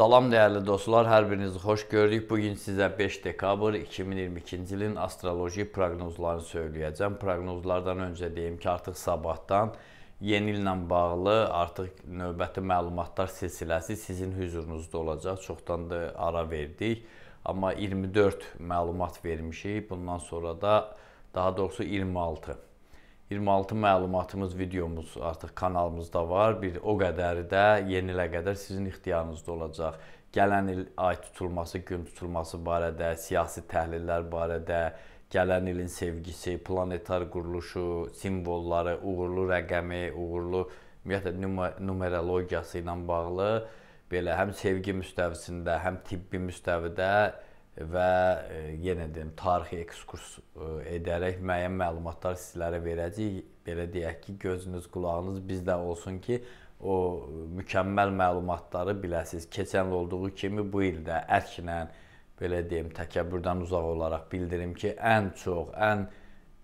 Salam dəyərli dostlar, hər birinizi xoş gördük. Bu gün sizə 5 dekabr 2022-ci ilin astroloji proqnozlarını söyləyəcəm. Proqnozlardan öncə deyim ki, artıq sabahdan yeni illə bağlı artıq növbəti məlumatlar silsiləsi sizin hüzurunuzda olacaq. Çoxdan da ara verdik, amma 24 məlumat vermişik. Bundan sonra da daha doğrusu 26 26 məlumatımız, videomuz artıq kanalımızda var. Bir o qədəri də yeni ilə qədər sizin ixtiyarınızda olacaq. Gələn il ay tutulması, gün tutulması barədə, siyasi təhlillər barədə, gələn ilin sevgisi, planetar quruluşu, simvolları, uğurlu rəqəmi, uğurlu ümumiyyətlə numerologiyası ilə bağlı belə həm sevgi müstəvisində, həm tibbi müstəvidə və e, yenə deyim, tarixi ekskurs e, edərək müəyyən məlumatlar sizlərə verəcəyik. Belə deyək ki, gözünüz, qulağınız bizdə olsun ki, o e, mükəmməl məlumatları biləsiniz. Keçən il olduğu kimi bu ildə ərklə belə deyim, təkəbbürdən uzaq olaraq bildirim ki, ən çox, ən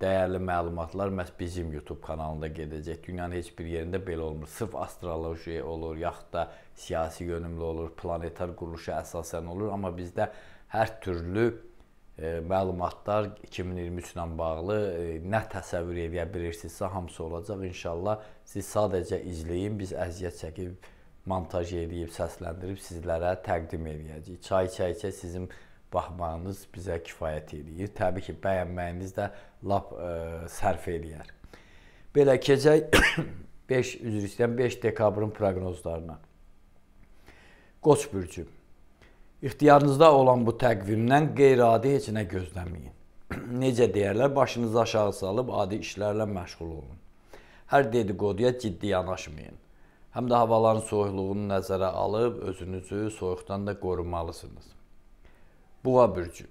dəyərli məlumatlar məhz bizim YouTube kanalında gedəcək. Dünyanın heç bir yerində belə olmur. Sırf astroloji olur, yaxud da siyasi yönümlü olur, planetar quruluşa əsasən olur, amma bizdə hər türlü e, məlumatlar 2023 ilə bağlı e, nə təsəvvür edə bilirsinizsə hamısı olacaq. İnşallah siz sadəcə izləyin, biz əziyyət çəkib montaj edib, səsləndirib sizlərə təqdim edəcəyik. Çay içə-içə sizin baxmağınız bizə kifayət eləyir. Təbii ki, bəyənməyiniz də lap ə, e, sərf eləyər. Belə keçək 5 üzr istəyirəm 5 dekabrın proqnozlarına. Qoç bürcü İxtiyarınızda olan bu təqvimdən qeyri-adi heç nə gözləməyin. Necə deyərlər, başınızı aşağı salıb adi işlərlə məşğul olun. Hər dediqoduya ciddi yanaşmayın. Həm də havaların soyuqluğunu nəzərə alıb özünüzü soyuqdan da qorumalısınız. Boğa bürcü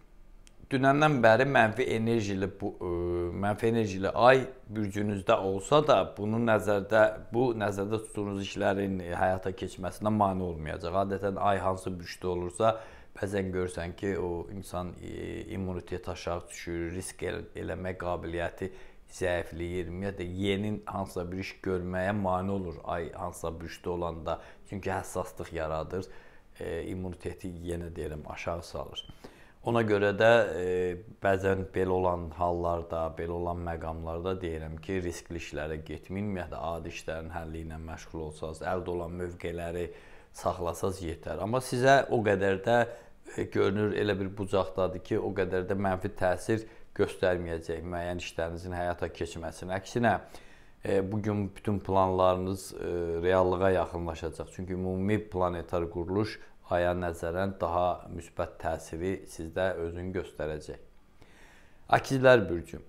dünəndən bəri mənfi enerji ilə bu ə, e, mənfi enerji ilə ay bürcünüzdə olsa da, bunu nəzərdə bu nəzərdə tutduğunuz işlərin həyata keçməsinə mane olmayacaq. Adətən ay hansı bürcdə olursa, bəzən görsən ki, o insan e, immunitet aşağı düşür, risk el eləmək qabiliyyəti zəifləyir. Ümumiyyətlə yeni hansısa bir iş görməyə mane olur ay hansısa bürcdə olanda, çünki həssaslıq yaradır, e, immuniteti yenə deyirəm aşağı salır. Ona görə də e, bəzən belə olan hallarda, belə olan məqamlarda deyirəm ki, riskli işlərə getməyin, ümumiyyətlə adi işlərin həlli ilə məşğul olsanız, əldə olan mövqeləri saxlasaz yetər. Amma sizə o qədər də e, görünür elə bir bucaqdadır ki, o qədər də mənfi təsir göstərməyəcək müəyyən işlərinizin həyata keçməsinə. Əksinə, e, bu gün bütün planlarınız e, reallığa yaxınlaşacaq. Çünki ümumi planetar quruluş aya nəzərən daha müsbət təsiri sizdə özünü göstərəcək. Əkizlər bürcü.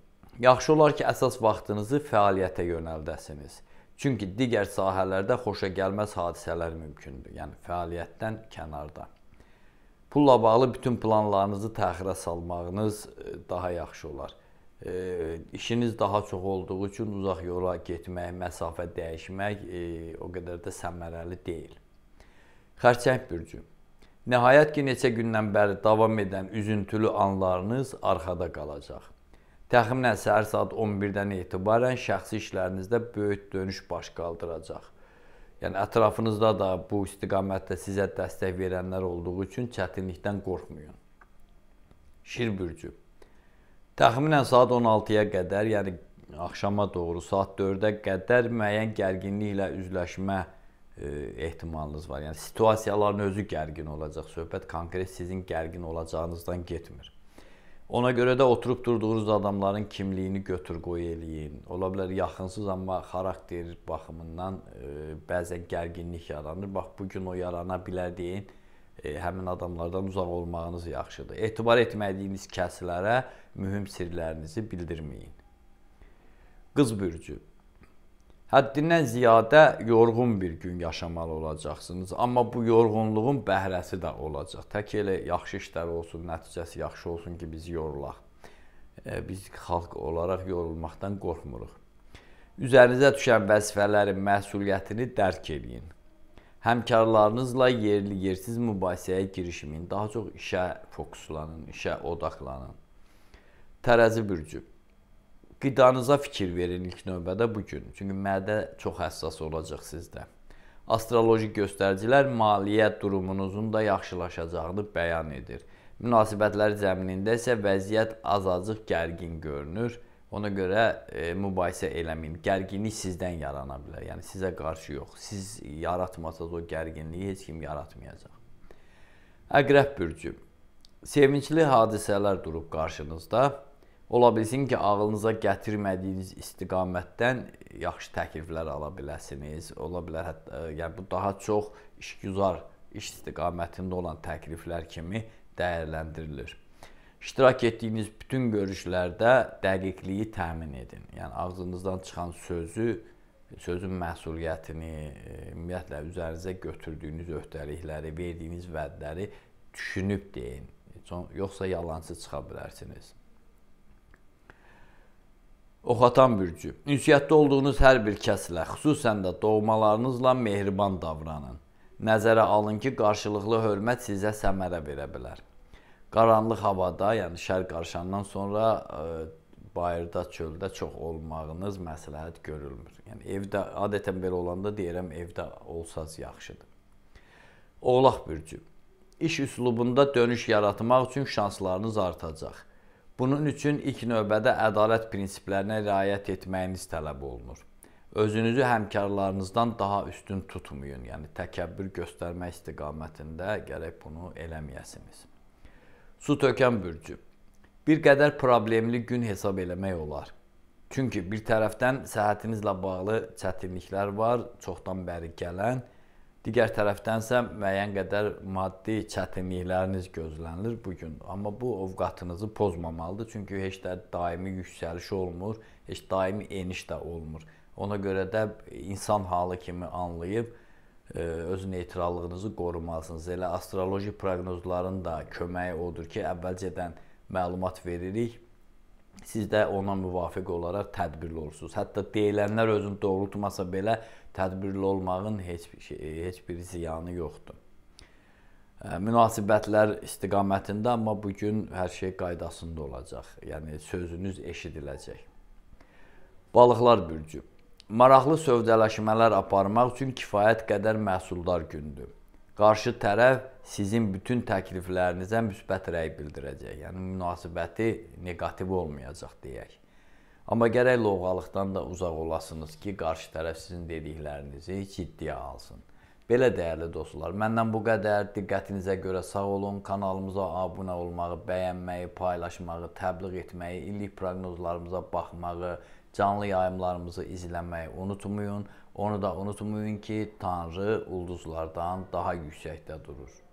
Yaxşı olar ki, əsas vaxtınızı fəaliyyətə yönəldəsiniz. Çünki digər sahələrdə xoşa gəlməz hadisələr mümkündür, yəni fəaliyyətdən kənarda. Pulla bağlı bütün planlarınızı təxirə salmağınız e, daha yaxşı olar. E, işiniz daha çox olduğu üçün uzaq yola getmək, məsafə dəyişmək e, o qədər də səmərəli deyil. Xərçəng bürcü. Nəhayət ki, neçə gündən bəri davam edən üzüntülü anlarınız arxada qalacaq. Təxminən səhər saat 11-dən etibarən şəxsi işlərinizdə böyük dönüş baş qaldıracaq. Yəni ətrafınızda da bu istiqamətdə sizə dəstək verənlər olduğu üçün çətinlikdən qorxmayın. Şir bürcü. Təxminən saat 16-ya qədər, yəni axşama doğru saat 4-ə qədər müəyyən gərginliklə üzləşmə E, ehtimalınız var. Yəni situasiyaların özü gərgin olacaq. Söhbət konkret sizin gərgin olacağınızdan getmir. Ona görə də oturub durduğunuz adamların kimliyini götür qoy eləyin. Ola bilər yaxınsınız amma xarakter baxımından e, bəzən gərginlik yaranır. Bax bu gün o yarana bilər deyin. E, həmin adamlardan uzaq olmağınız yaxşıdır. Etibar etmədiyiniz kəslərə mühüm sirlərinizi bildirməyin. Qız bürcü həddindən ziyadə yorğun bir gün yaşamalı olacaqsınız. Amma bu yorğunluğun bəhrəsi də olacaq. Tək elə yaxşı işlər olsun, nəticəsi yaxşı olsun ki, biz yorulaq. E, biz xalq olaraq yorulmaqdan qorxmuruq. Üzərinizə düşən vəzifələrin məsuliyyətini dərk edin. Həmkarlarınızla yerli-yersiz mübahisəyə girişməyin. Daha çox işə fokuslanın, işə odaqlanın. Tərəzi bürcü Qidanıza fikir verin ilk növbədə bu gün. Çünki mədə çox həssas olacaq sizdə. Astroloji göstəricilər maliyyə durumunuzun da yaxşılaşacağını bəyan edir. Münasibətlər zəminində isə vəziyyət azacıq gərgin görünür. Ona görə e, mübahisə eləməyin. Gərginlik sizdən yarana bilər. Yəni sizə qarşı yox. Siz yaratmasanız o gərginliyi heç kim yaratmayacaq. Əqrəb bürcü. Sevincli hadisələr durub qarşınızda. Ola bilsin ki, ağlınıza gətirmədiyiniz istiqamətdən yaxşı təkliflər ala biləsiniz. Ola bilər hətta e, yəni bu daha çox işgüzar iş istiqamətində olan təkliflər kimi dəyərləndirilir. İştirak etdiyiniz bütün görüşlərdə dəqiqliyi təmin edin. Yəni ağzınızdan çıxan sözü, sözün məsuliyyətini, e, ümumiyyətlə üzərinizə götürdüyünüz öhdəlikləri, verdiyiniz vədləri düşünüb deyin. Yoxsa yalançı çıxa bilərsiniz. Oxatan bürcü. Ünsiyyətdə olduğunuz hər bir kəslə, xüsusən də doğmalarınızla mehriban davranın. Nəzərə alın ki, qarşılıqlı hörmət sizə səmərə verə bilər. Qaranlıq havada, yəni şər qarşandan sonra ə, e, bayırda, çöldə çox olmağınız məsləhət görülmür. Yəni evdə adətən belə olanda deyirəm, evdə olsaz yaxşıdır. Oğlaq bürcü. İş üslubunda dönüş yaratmaq üçün şanslarınız artacaq Bunun üçün ilk növbədə ədalət prinsiplərinə riayət etməyiniz tələb olunur. Özünüzü həmkarlarınızdan daha üstün tutmayın, yəni təkəbbür göstərmək istiqamətində gərək bunu eləməyəsiniz. Su tökən bürcü. Bir qədər problemli gün hesab eləmək olar. Çünki bir tərəfdən səhhətinizlə bağlı çətinliklər var, çoxdan bəri gələn, Digər tərəfdənsə müəyyən qədər maddi çətinlikləriniz gözlənilir bu gün. Amma bu ovqatınızı pozmamalıdır. Çünki heç də daimi yüksəliş olmur, heç daimi eniş də olmur. Ona görə də insan halı kimi anlayıb e, öz neytrallığınızı qorumalısınız. Elə astroloji proqnozların da köməyi odur ki, əvvəlcədən məlumat veririk siz də ona müvafiq olaraq tədbirli olursunuz. Hətta deyilənlər özünü doğrultmasa belə tədbirli olmağın heç bir şey, heç bir ziyanı yoxdur. Münasibətlər istiqamətində, amma bu gün hər şey qaydasında olacaq. Yəni sözünüz eşidiləcək. Balıqlar bürcü. Maraqlı sövdələşmələr aparmaq üçün kifayət qədər məhsuldar gündür qarşı tərəf sizin bütün təkliflərinizə müsbət rəy bildirəcək. Yəni münasibəti neqativ olmayacaq deyək. Amma gərək lovğalıqdan da uzaq olasınız ki, qarşı tərəf sizin dediklərinizi ciddiyə alsın. Belə dəyərli dostlar, məndən bu qədər. Diqqətinizə görə sağ olun. Kanalımıza abunə olmağı, bəyənməyi, paylaşmağı, təbliğ etməyi, illik proqnozlarımıza baxmağı, canlı yayımlarımızı izləməyi unutmayın. Onu da unutmayın ki, Tanrı ulduzlardan daha yüksəkdə durur.